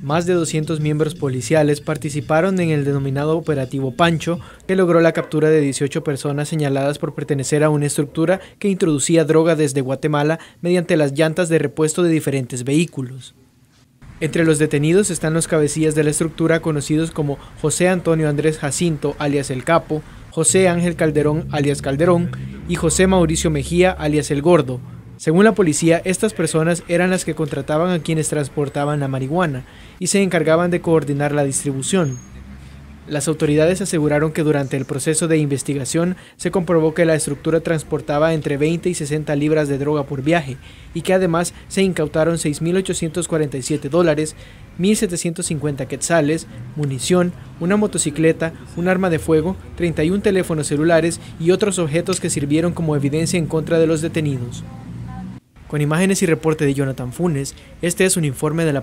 Más de 200 miembros policiales participaron en el denominado Operativo Pancho, que logró la captura de 18 personas señaladas por pertenecer a una estructura que introducía droga desde Guatemala mediante las llantas de repuesto de diferentes vehículos. Entre los detenidos están los cabecillas de la estructura conocidos como José Antonio Andrés Jacinto, alias El Capo, José Ángel Calderón, alias Calderón, y José Mauricio Mejía, alias El Gordo, según la policía, estas personas eran las que contrataban a quienes transportaban la marihuana y se encargaban de coordinar la distribución. Las autoridades aseguraron que durante el proceso de investigación se comprobó que la estructura transportaba entre 20 y 60 libras de droga por viaje y que además se incautaron 6.847 dólares, 1.750 quetzales, munición, una motocicleta, un arma de fuego, 31 teléfonos celulares y otros objetos que sirvieron como evidencia en contra de los detenidos. Con imágenes y reporte de Jonathan Funes, este es un informe de la